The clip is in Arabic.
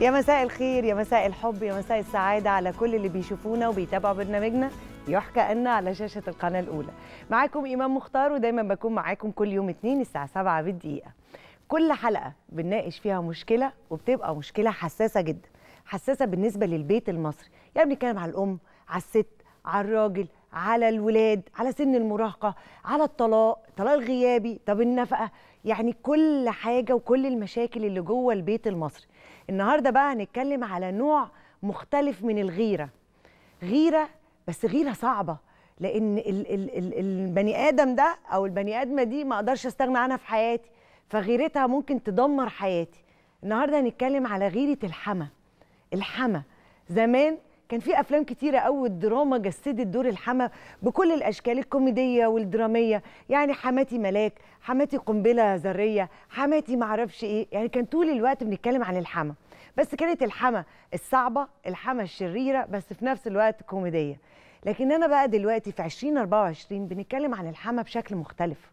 يا مساء الخير يا مساء الحب يا مساء السعادة على كل اللي بيشوفونا وبيتابعوا برنامجنا يحكى أن على شاشة القناة الأولى معاكم إمام مختار ودايما بكون معاكم كل يوم اثنين الساعة 7 بالدقيقة كل حلقة بنناقش فيها مشكلة وبتبقى مشكلة حساسة جدا حساسة بالنسبة للبيت المصري يعني بنتكلم على الأم على الست على الراجل على الولاد على سن المراهقه على الطلاق الطلاق الغيابي طب النفقه يعني كل حاجه وكل المشاكل اللي جوه البيت المصري النهارده بقى هنتكلم على نوع مختلف من الغيره غيره بس غيره صعبه لان ال ال ال البني ادم ده او البني ادمه دي ما اقدرش استغنى عنها في حياتي فغيرتها ممكن تدمر حياتي النهارده هنتكلم على غيره الحما الحما زمان كان في افلام كتيره قوي الدراما جسدت دور الحما بكل الاشكال الكوميديه والدراميه يعني حماتي ملاك حماتي قنبله ذريه حماتي ما اعرفش ايه يعني كان طول الوقت بنتكلم عن الحما بس كانت الحما الصعبه الحما الشريره بس في نفس الوقت كوميديه لكن انا بقى دلوقتي في 2024 بنتكلم عن الحما بشكل مختلف